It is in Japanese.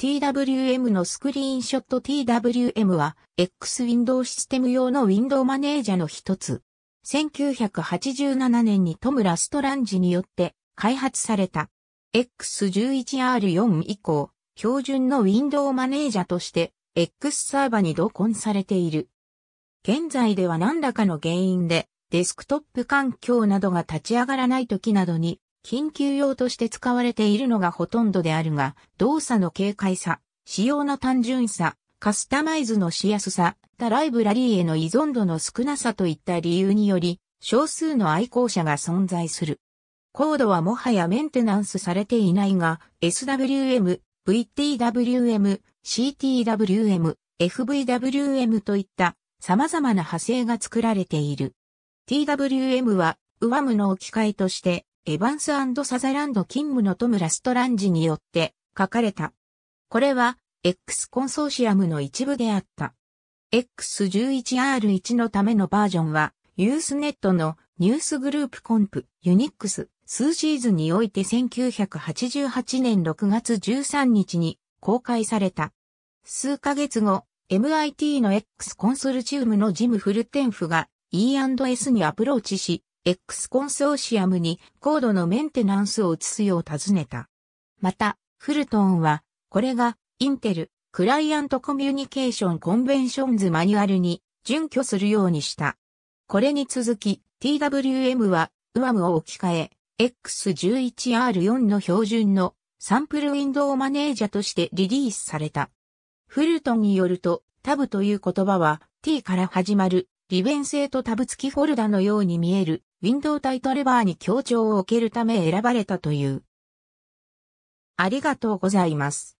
TWM のスクリーンショット TWM は X ウィンドウシステム用のウィンドウマネージャの一つ。1987年にトム・ラストランジによって開発された。X11R4 以降、標準のウィンドウマネージャとして X サーバに同梱されている。現在では何らかの原因でデスクトップ環境などが立ち上がらない時などに緊急用として使われているのがほとんどであるが、動作の軽快さ、仕様の単純さ、カスタマイズのしやすさ、他ライブラリーへの依存度の少なさといった理由により、少数の愛好者が存在する。コードはもはやメンテナンスされていないが、SWM、VTWM、CTWM、FVWM といった様々な派生が作られている。TWM は、ウワムの置き換えとして、エヴァンスサザランド勤務のトム・ラストランジによって書かれた。これは X コンソーシアムの一部であった。X11R1 のためのバージョンは、ユースネットのニュースグループコンプ、ユニックス、数シーズンにおいて1988年6月13日に公開された。数ヶ月後、MIT の X コンソルチウムのジム・フルテンフが E&S にアプローチし、X コンソーシアムに高度のメンテナンスを移すよう尋ねた。また、フルトンは、これが、インテル、クライアントコミュニケーションコンベンションズマニュアルに準拠するようにした。これに続き、TWM は、UAM を置き換え、X11R4 の標準のサンプルウィンドウマネージャとしてリリースされた。フルトンによると、タブという言葉は、t から始まる利便性とタブ付きフォルダのように見えるウィンドウタイトレバーに強調を受けるため選ばれたという。ありがとうございます。